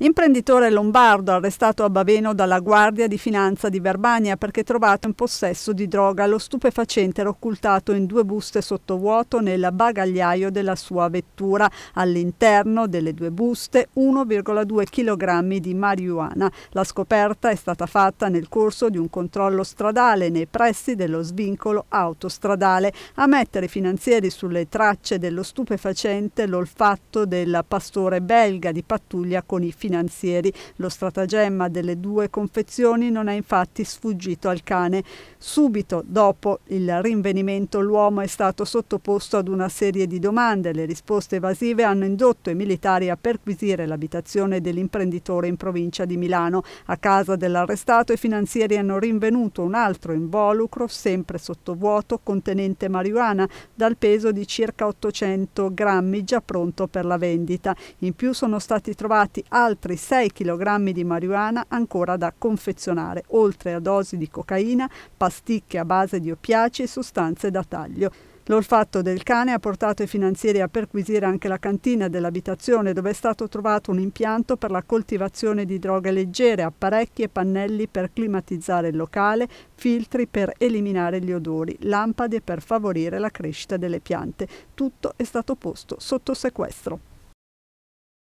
Imprenditore lombardo arrestato a Baveno dalla Guardia di Finanza di Verbania perché trovato in possesso di droga. Lo stupefacente era occultato in due buste sottovuoto nel bagagliaio della sua vettura. All'interno delle due buste 1,2 kg di marijuana. La scoperta è stata fatta nel corso di un controllo stradale nei pressi dello svincolo autostradale. A mettere i finanzieri sulle tracce dello stupefacente l'olfatto del pastore belga di pattuglia con i finanzieri finanzieri. Lo stratagemma delle due confezioni non è infatti sfuggito al cane. Subito dopo il rinvenimento l'uomo è stato sottoposto ad una serie di domande. Le risposte evasive hanno indotto i militari a perquisire l'abitazione dell'imprenditore in provincia di Milano. A casa dell'arrestato i finanzieri hanno rinvenuto un altro involucro, sempre sottovuoto, contenente marijuana, dal peso di circa 800 grammi, già pronto per la vendita. In più sono stati trovati altri altri 6 kg di marijuana ancora da confezionare, oltre a dosi di cocaina, pasticche a base di oppiaci e sostanze da taglio. L'olfatto del cane ha portato i finanzieri a perquisire anche la cantina dell'abitazione dove è stato trovato un impianto per la coltivazione di droghe leggere, apparecchi e pannelli per climatizzare il locale, filtri per eliminare gli odori, lampade per favorire la crescita delle piante. Tutto è stato posto sotto sequestro.